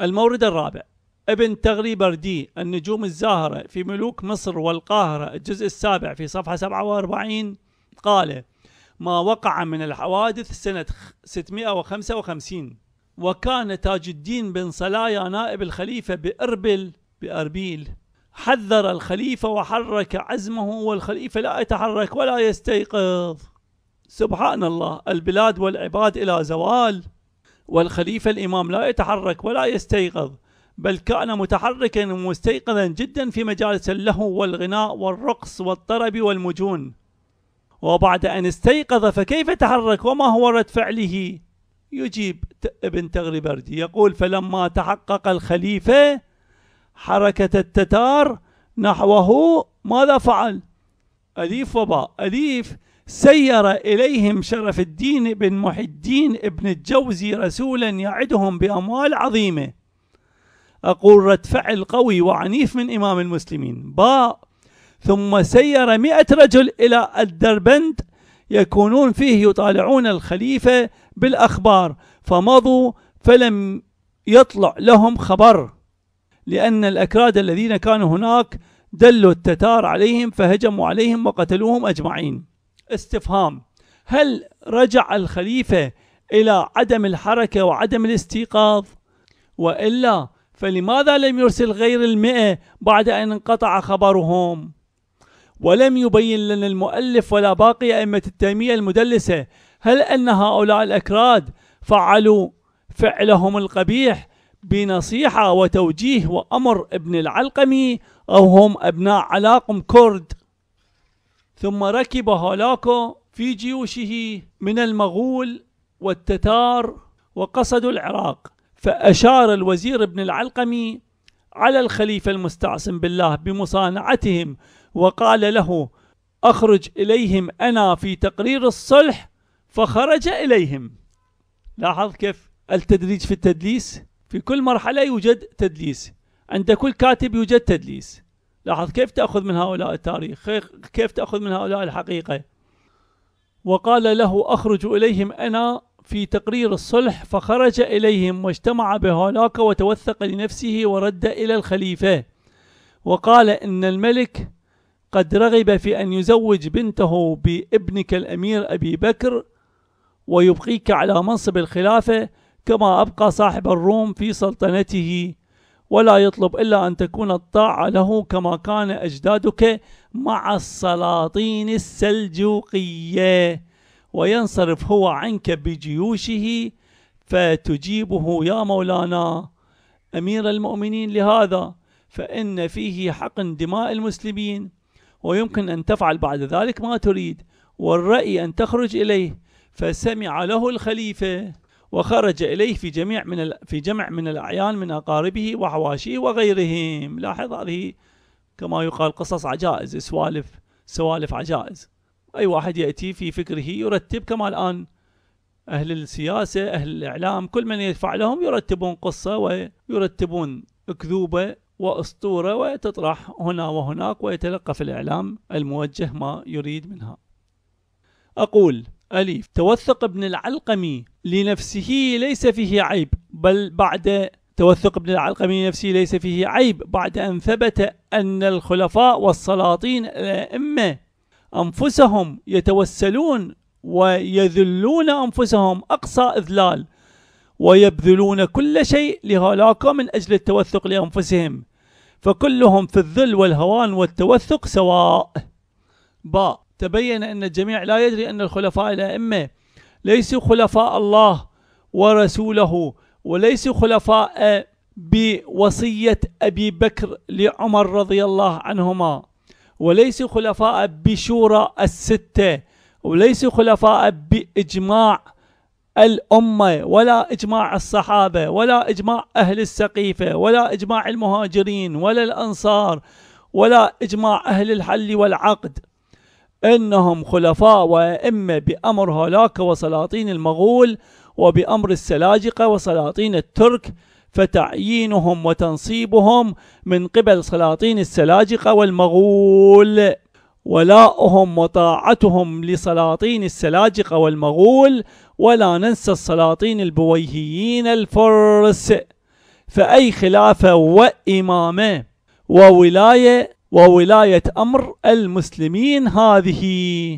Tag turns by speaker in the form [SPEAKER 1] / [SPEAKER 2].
[SPEAKER 1] المورد الرابع ابن تغري بردي النجوم الزاهرة في ملوك مصر والقاهرة الجزء السابع في صفحة 47 قال ما وقع من الحوادث سنة 655 وكان تاج الدين بن صلايا نائب الخليفة بأربل بأربيل حذر الخليفة وحرك عزمه والخليفة لا يتحرك ولا يستيقظ سبحان الله البلاد والعباد إلى زوال والخليفة الإمام لا يتحرك ولا يستيقظ بل كان متحركا ومستيقظا جدا في مجالس اللهو والغناء والرقص والطرب والمجون وبعد أن استيقظ فكيف تحرك وما هو رد فعله يجيب ابن تغربردي يقول فلما تحقق الخليفة حركة التتار نحوه ماذا فعل أليف وباء أليف سير إليهم شرف الدين بن محي الدين ابن الجوزي رسولا يعدهم بأموال عظيمة أقول رد فعل قوي وعنيف من إمام المسلمين باء ثم سير مئة رجل إلى الدربند يكونون فيه يطالعون الخليفة بالأخبار فمضوا فلم يطلع لهم خبر لأن الأكراد الذين كانوا هناك دلوا التتار عليهم فهجموا عليهم وقتلوهم أجمعين استفهام هل رجع الخليفة إلى عدم الحركة وعدم الاستيقاظ وإلا فلماذا لم يرسل غير المئة بعد أن انقطع خبرهم؟ ولم يبين لنا المؤلف ولا باقي أئمة التيمية المدلسة هل أن هؤلاء الأكراد فعلوا فعلهم القبيح بنصيحة وتوجيه وأمر ابن العلقمي أو هم أبناء علاقم كرد ثم ركب هولاكو في جيوشه من المغول والتتار وقصدوا العراق فأشار الوزير ابن العلقمي على الخليفة المستعصم بالله بمصانعتهم وقال له أخرج إليهم أنا في تقرير الصلح فخرج إليهم لاحظ كيف التدريج في التدليس في كل مرحلة يوجد تدليس عند كل كاتب يوجد تدليس لاحظ كيف تأخذ من هؤلاء التاريخ كيف تأخذ من هؤلاء الحقيقة وقال له أخرج إليهم أنا في تقرير الصلح فخرج إليهم واجتمع بهولاك وتوثق لنفسه ورد إلى الخليفة وقال إن الملك قد رغب في أن يزوج بنته بابنك الأمير أبي بكر ويبقيك على منصب الخلافة كما أبقى صاحب الروم في سلطنته ولا يطلب إلا أن تكون الطاعة له كما كان أجدادك مع السلاطين السلجوقية وينصرف هو عنك بجيوشه فتجيبه يا مولانا أمير المؤمنين لهذا فإن فيه حق دماء المسلمين ويمكن أن تفعل بعد ذلك ما تريد والرأي أن تخرج إليه فسمع له الخليفة وخرج إليه في جميع من في جمع من الأعيان من أقاربه وحواشيه وغيرهم لاحظ هذه كما يقال قصص عجائز سوالف سوالف عجائز أي واحد يأتي في فكره يرتب كما الآن أهل السياسة أهل الإعلام كل من يدفع لهم يرتبون قصة ويرتبون أكذوبة وأسطورة وتطرح هنا وهناك ويتلقى في الإعلام الموجه ما يريد منها أقول أليف توثق ابن العلقمي لنفسه ليس فيه عيب بل بعد توثق ابن العلقمي لنفسه ليس فيه عيب بعد أن ثبت أن الخلفاء والسلاطين الأئمة أنفسهم يتوسلون ويذلون أنفسهم أقصى إذلال ويبذلون كل شيء لهلاك من أجل التوثق لأنفسهم فكلهم في الذل والهوان والتوثق سواء باء تبين أن الجميع لا يدري أن الخلفاء الأئمة ليسوا خلفاء الله ورسوله وليسوا خلفاء بوصية أبي بكر لعمر رضي الله عنهما وليسوا خلفاء بشورى الستة وليسوا خلفاء بإجماع الأمة ولا إجماع الصحابة ولا إجماع أهل السقيفة ولا إجماع المهاجرين ولا الأنصار ولا إجماع أهل الحل والعقد إنهم خلفاء وأئمة بأمر هولاك وسلاطين المغول وبأمر السلاجقة وسلاطين الترك فتعيينهم وتنصيبهم من قبل سلاطين السلاجقة والمغول ولاؤهم وطاعتهم لسلاطين السلاجقة والمغول ولا ننسى السلاطين البويهيين الفرس فأي خلافة وإمامة وولاية وولاية أمر المسلمين هذه